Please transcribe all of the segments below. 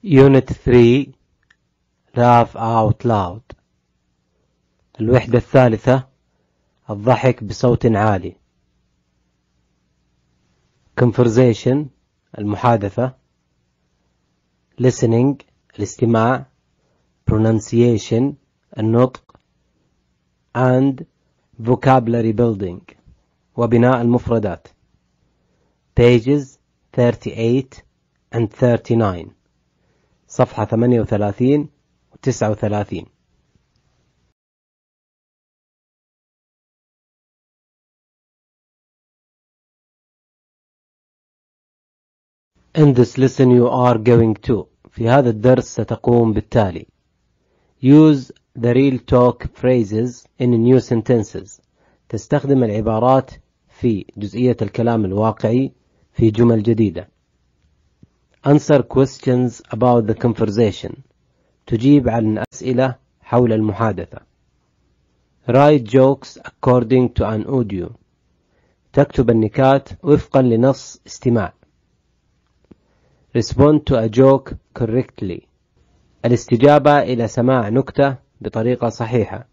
Unit 3 Laugh Out Loud الوحدة الثالثة الضحك بصوت عالي Conversation المحادثة Listening الاستماع Pronunciation النطق and Vocabulary Building وبناء المفردات Pages 38 and 39 صفحة 38 و 39 In this lesson you are going to في هذا الدرس ستقوم بالتالي Use the real talk phrases in new sentences تستخدم العبارات في جزئية الكلام الواقعي في جمل جديدة answer questions about the conversation تجيب عن أسئلة حول المحادثة write jokes according to an audio تكتب النكات وفقا لنص استماع respond to a joke correctly الاستجابة إلى سماع نكتة بطريقة صحيحة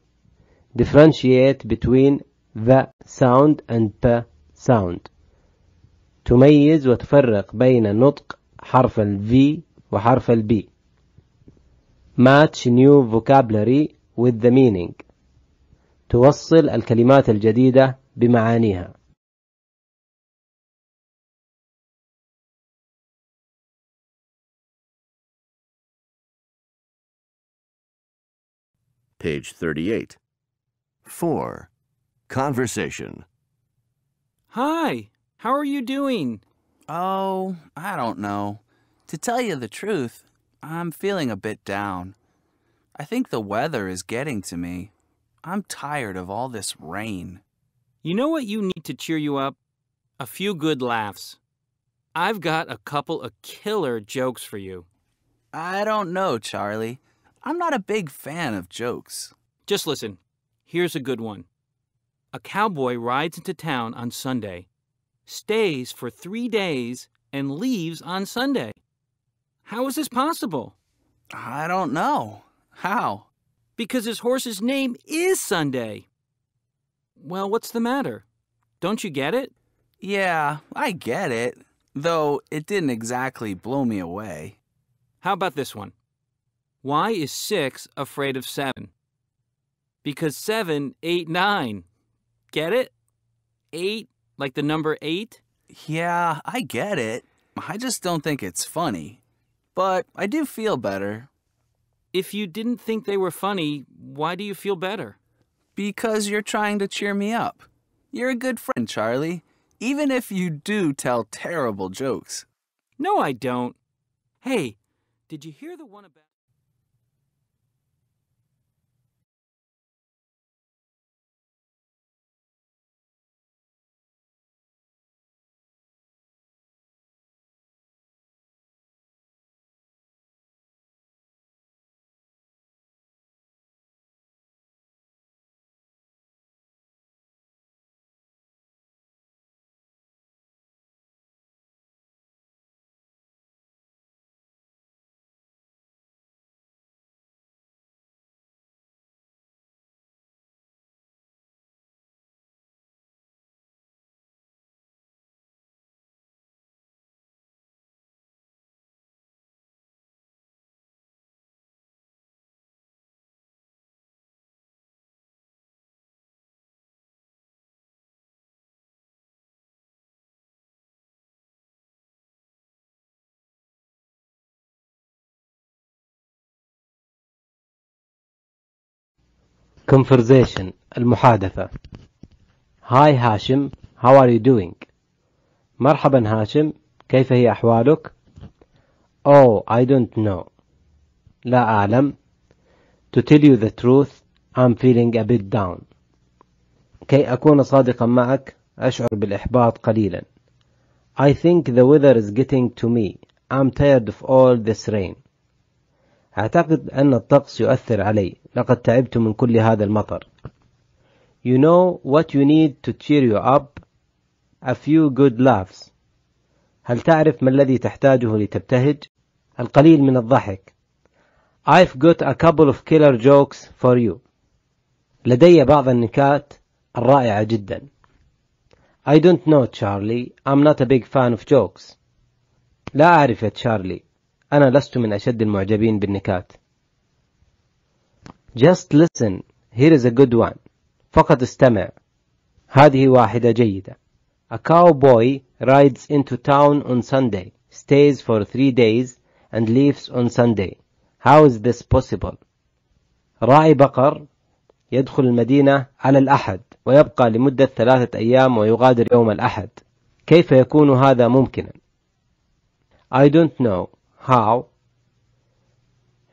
differentiate between the sound and the sound تميز وتفرق بين النطق حرف ال V وحرف ال B. Match new vocabulary with the meaning. توصل الكلمات الجديدة بمعانيها. Page 38. 4. Conversation. Hi, how are you doing? Oh, I don't know. To tell you the truth, I'm feeling a bit down. I think the weather is getting to me. I'm tired of all this rain. You know what you need to cheer you up? A few good laughs. I've got a couple of killer jokes for you. I don't know, Charlie. I'm not a big fan of jokes. Just listen. Here's a good one. A cowboy rides into town on Sunday stays for three days, and leaves on Sunday. How is this possible? I don't know. How? Because his horse's name is Sunday. Well, what's the matter? Don't you get it? Yeah, I get it, though it didn't exactly blow me away. How about this one? Why is 6 afraid of 7? Because 7 ate 9. Get it? 8 like the number eight? Yeah, I get it. I just don't think it's funny. But I do feel better. If you didn't think they were funny, why do you feel better? Because you're trying to cheer me up. You're a good friend, Charlie, even if you do tell terrible jokes. No, I don't. Hey, did you hear the one about... conversation المحادثة هاي هاشم how are you doing مرحبا هاشم كيف هي أحوالك oh I don't know لا أعلم to tell you the truth I'm feeling a bit down كي أكون صادقا معك أشعر بالإحباط قليلا I think the weather is getting to me I'm tired of all this rain أعتقد أن الطقس يؤثر علي لقد تعبت من كل هذا المطر You know what you need to cheer you up A few good laughs هل تعرف ما الذي تحتاجه لتبتهج؟ القليل من الضحك I've got a couple of killer jokes for you لدي بعض النكات الرائعة جدا I don't know Charlie I'm not a big fan of jokes لا أعرف يا تشارلي أنا لست من أشد المعجبين بالنكات. Just listen. Here is a good one. فقط استمع. هذه واحدة جيدة. A cowboy rides into town on Sunday, stays for three days, and leaves on Sunday. How is this possible? راعي بقر يدخل المدينة على الأحد ويبقى لمدة ثلاثة أيام ويغادر يوم الأحد. كيف يكون هذا ممكنا؟ I don't know. how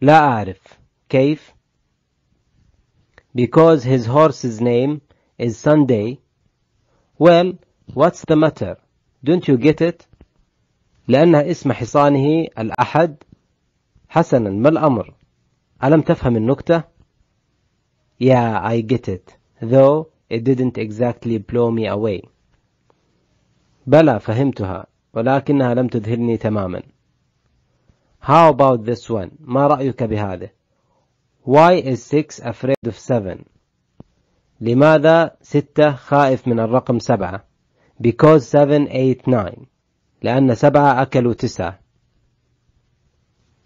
لا أعرف كيف because his horse's name is Sunday well what's the matter don't you get it لأنها اسم حصانه الأحد حسنا ما الأمر ألم تفهم النكتة yeah I get it though it didn't exactly blow me away بلى فهمتها ولكنها لم تذهلني تماما How about this one? ما رأيك بهذا? Why is six afraid of seven? لماذا ستة خائف من الرقم سبعة? Because seven ate nine. لأن سبعة أكلوا تسعة.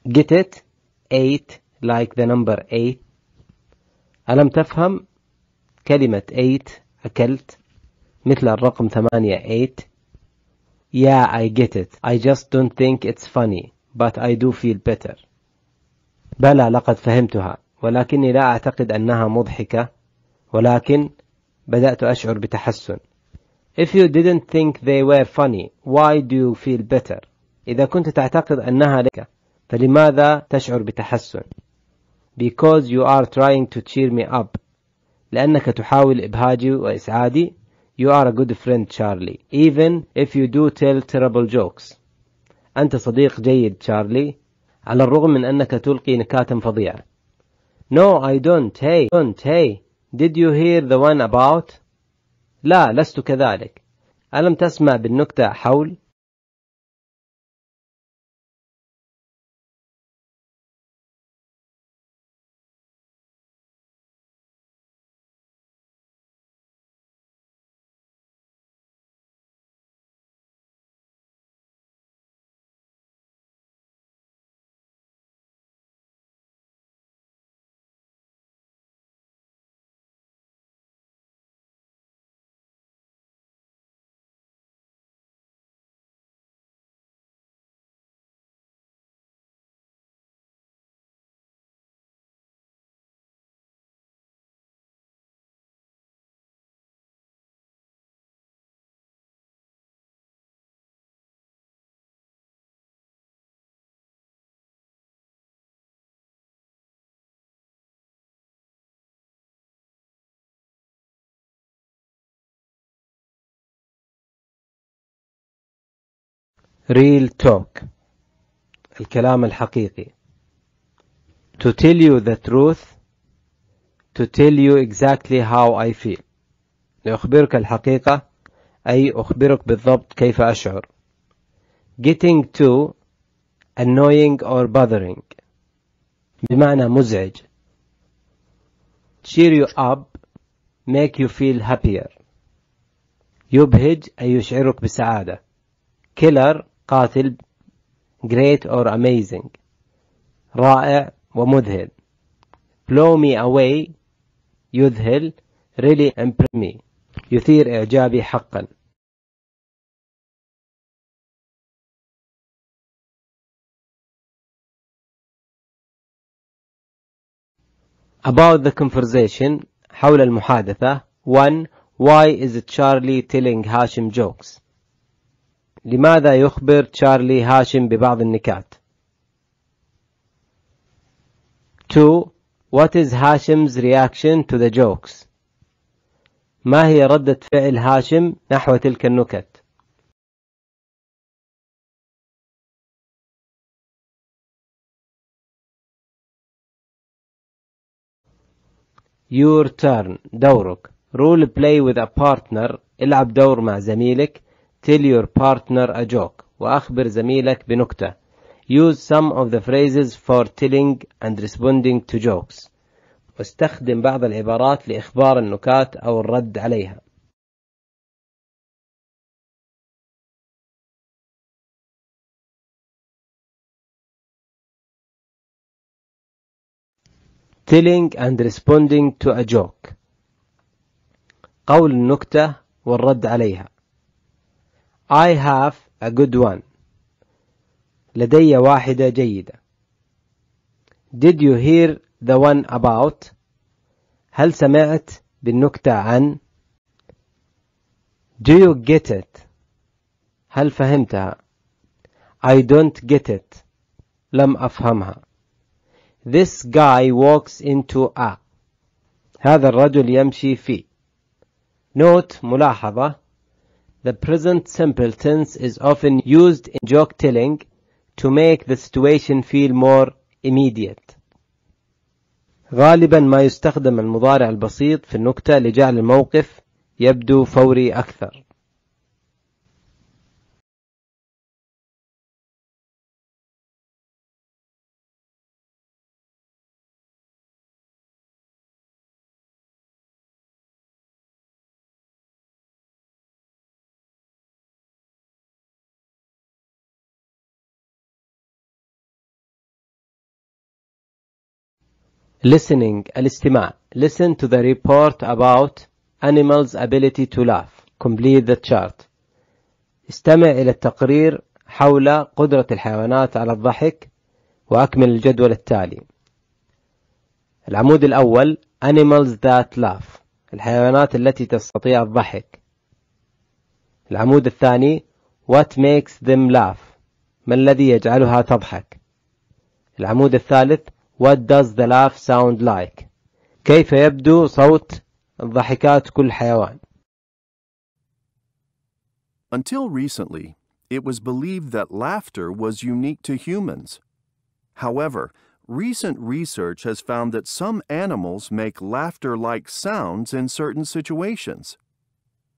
Get it? Eight like the number eight. ألم تفهم كلمة eight أكلت مثل الرقم ثمانية eight? Yeah, I get it. I just don't think it's funny. but I do feel better بلى لقد فهمتها ولكني لا أعتقد أنها مضحكة ولكن بدأت أشعر بتحسن If you didn't think they were funny why do you feel better إذا كنت تعتقد أنها لك فلماذا تشعر بتحسن Because you are trying to cheer me up لأنك تحاول إبهاجي وإسعادي You are a good friend Charlie even if you do tell terrible jokes أنت صديق جيد شارلي على الرغم من أنك تلقي نكات فظيعة. No, I don't. Hey, don't. Hey, did you hear the one about؟ لا, لست كذلك. ألم تسمع بالنكتة حول؟ real talk الكلام الحقيقي to tell you the truth to tell you exactly how I feel لأخبرك الحقيقة أي أخبرك بالضبط كيف أشعر getting to annoying or bothering بمعنى مزعج cheer you up make you feel happier يبهج أي يشعرك بسعادة killer قاتل great or amazing رائع ومذهل blow me away يذهل really impress me يثير إعجابي حقا About the conversation حول المحادثة 1. Why is Charlie telling Hashim jokes? لماذا يخبر تشارلي هاشم ببعض النكات؟ 2. What is Hashim's reaction to the jokes? ما هي ردة فعل هاشم نحو تلك النكت؟ Your turn دورك Role play with a partner العب دور مع زميلك tell your partner a joke وأخبر زميلك بنكتة use some of the phrases for telling and responding to jokes واستخدم بعض العبارات لإخبار النكات أو الرد عليها telling and responding to a joke قول النكتة والرد عليها I have a good one. لدي واحدة جيدة. Did you hear the one about? هل سمعت بالنكتة عن؟ Do you get it? هل فهمتها؟ I don't get it. لم أفهمها. This guy walks into a. هذا الرجل يمشي في. Note ملاحظة The present simple tense is often used in joke telling to make the situation feel more immediate. غالبا ما يستخدم المضارع البسيط في النكتة لجعل الموقف يبدو فوري أكثر. listening الاستماع listen to the report about animals ability to laugh complete the chart استمع إلى التقرير حول قدرة الحيوانات على الضحك وأكمل الجدول التالي العمود الأول animals that laugh الحيوانات التي تستطيع الضحك العمود الثاني what makes them laugh ما الذي يجعلها تضحك العمود الثالث What does the laugh sound like? كيف يبدو صوت ضحكات كل حيوان؟ Until recently, it was believed that laughter was unique to humans. However, recent research has found that some animals make laughter-like sounds in certain situations.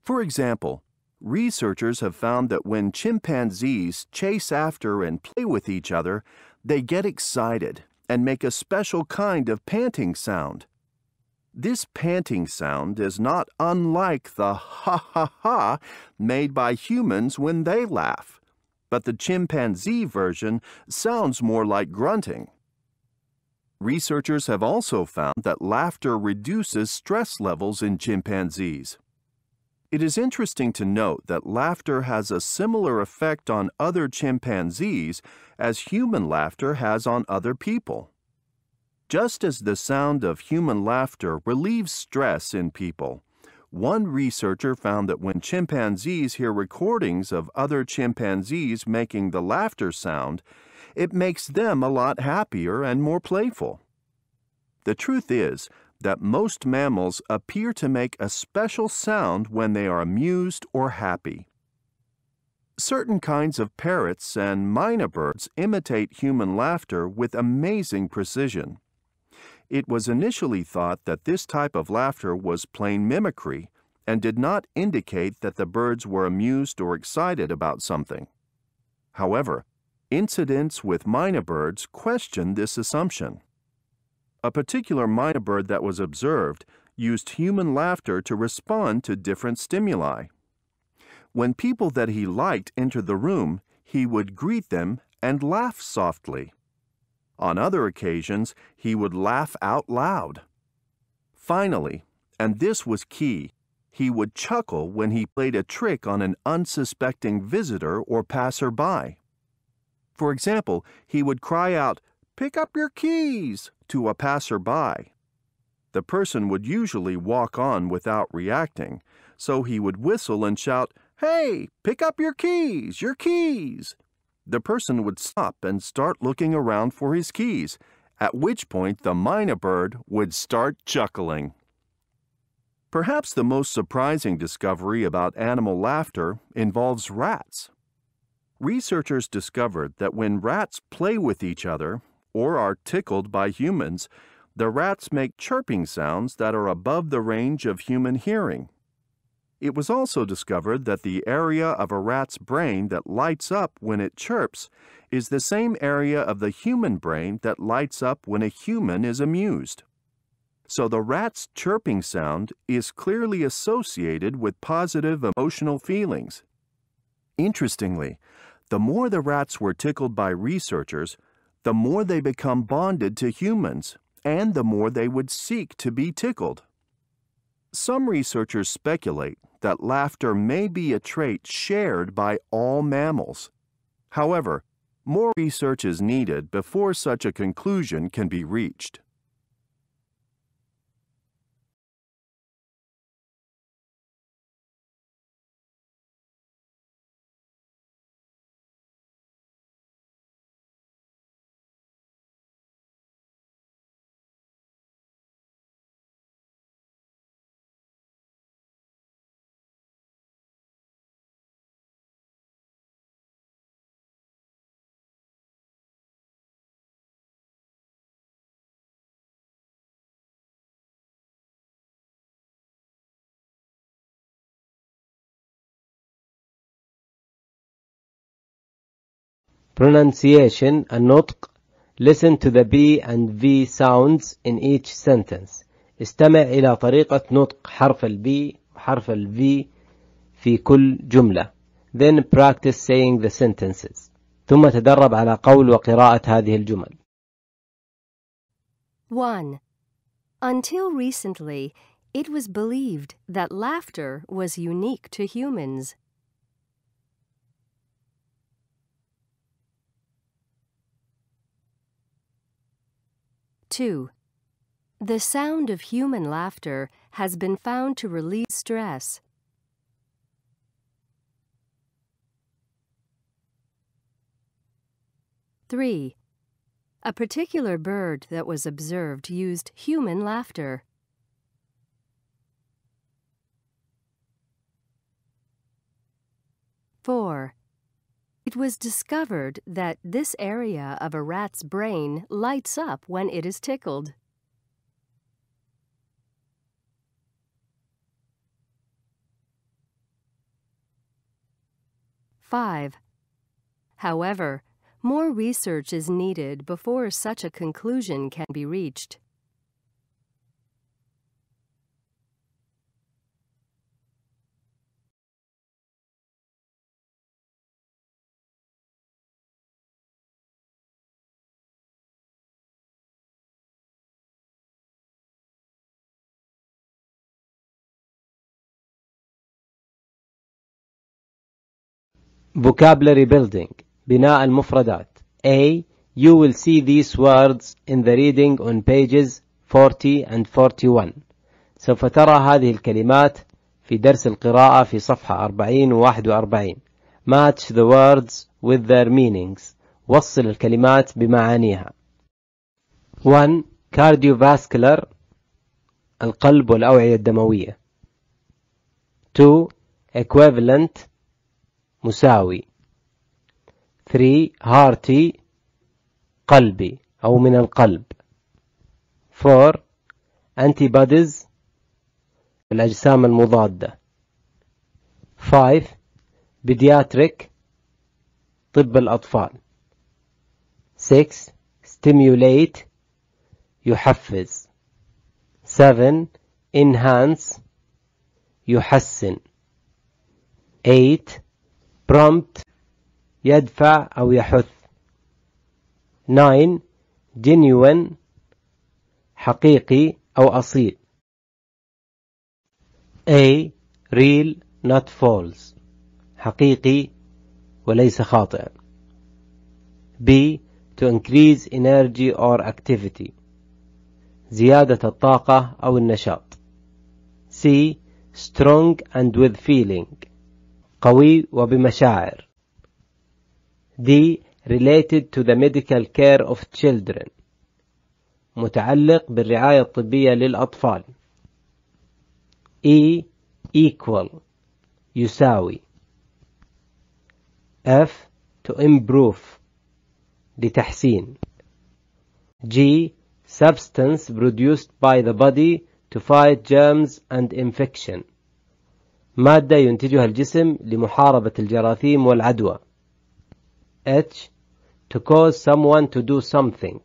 For example, researchers have found that when chimpanzees chase after and play with each other, they get excited and make a special kind of panting sound. This panting sound is not unlike the ha ha ha made by humans when they laugh, but the chimpanzee version sounds more like grunting. Researchers have also found that laughter reduces stress levels in chimpanzees. It is interesting to note that laughter has a similar effect on other chimpanzees as human laughter has on other people. Just as the sound of human laughter relieves stress in people, one researcher found that when chimpanzees hear recordings of other chimpanzees making the laughter sound, it makes them a lot happier and more playful. The truth is, that most mammals appear to make a special sound when they are amused or happy. Certain kinds of parrots and mina birds imitate human laughter with amazing precision. It was initially thought that this type of laughter was plain mimicry and did not indicate that the birds were amused or excited about something. However, incidents with mina birds question this assumption. A particular Maya bird that was observed used human laughter to respond to different stimuli. When people that he liked entered the room, he would greet them and laugh softly. On other occasions, he would laugh out loud. Finally, and this was key, he would chuckle when he played a trick on an unsuspecting visitor or passerby. For example, he would cry out, Pick up your keys to a passerby. The person would usually walk on without reacting, so he would whistle and shout, Hey, pick up your keys, your keys. The person would stop and start looking around for his keys, at which point the minor bird would start chuckling. Perhaps the most surprising discovery about animal laughter involves rats. Researchers discovered that when rats play with each other, or are tickled by humans, the rats make chirping sounds that are above the range of human hearing. It was also discovered that the area of a rat's brain that lights up when it chirps is the same area of the human brain that lights up when a human is amused. So the rat's chirping sound is clearly associated with positive emotional feelings. Interestingly, the more the rats were tickled by researchers, the more they become bonded to humans and the more they would seek to be tickled. Some researchers speculate that laughter may be a trait shared by all mammals. However, more research is needed before such a conclusion can be reached. Pronunciation and nutq. Listen to the B and V sounds in each sentence. استمع إلى طريقة نطق حرف B وحرف V في كل جملة. Then practice saying the sentences. ثم تدرب على قول وقراءة هذه الجمل. 1. Until recently, it was believed that laughter was unique to humans. 2. The sound of human laughter has been found to release stress. Three. A particular bird that was observed used human laughter. Four. It was discovered that this area of a rat's brain lights up when it is tickled. Five. However, more research is needed before such a conclusion can be reached. Vocabulary building. بناء المفردات. A. You will see these words in the reading on pages 40 and 41. سوف ترى هذه الكلمات في درس القراءة في صفحة 40 و 41. Match the words with their meanings. وصل الكلمات بمعانيها. 1. Cardiovascular القلب والأوعية الدموية. 2. Equivalent مساوي 3 هارتي قلبي أو من القلب 4 أنتي بادز الأجسام المضادة 5 بيدياتريك طب الأطفال 6 stimulate يحفز 7 enhance يحسن 8 prompt يدفع أو يحث 9 genuine حقيقي أو أصيل A real not false حقيقي وليس خاطئا B to increase energy or activity زيادة الطاقة أو النشاط C strong and with feeling قوي وبمشاعر D related to the medical care of children متعلق بالرعاية الطبية للأطفال E equal يساوي F to improve لتحسين G substance produced by the body to fight germs and infection مادة ينتجها الجسم لمحاربة الجراثيم والعدوى. H. To cause someone to do something.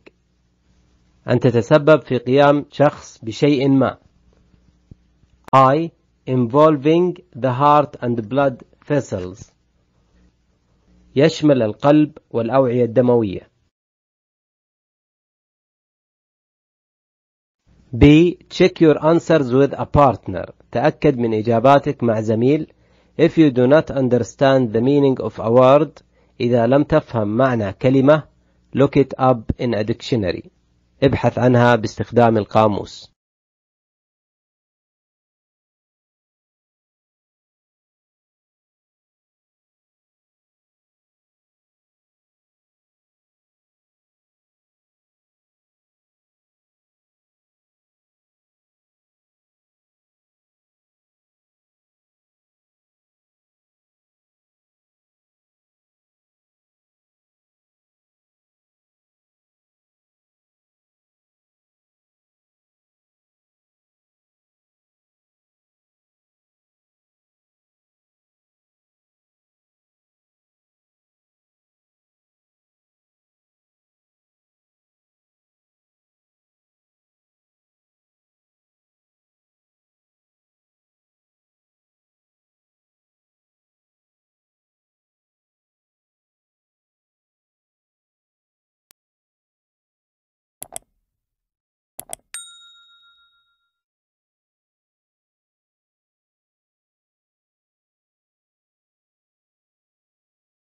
أن تتسبب في قيام شخص بشيء ما. I. Involving the heart and blood vessels. يشمل القلب والأوعية الدموية. B. Check your answers with a partner. تأكد من إجاباتك مع زميل If you do not understand the meaning of a word إذا لم تفهم معنى كلمة look it up in a dictionary ابحث عنها باستخدام القاموس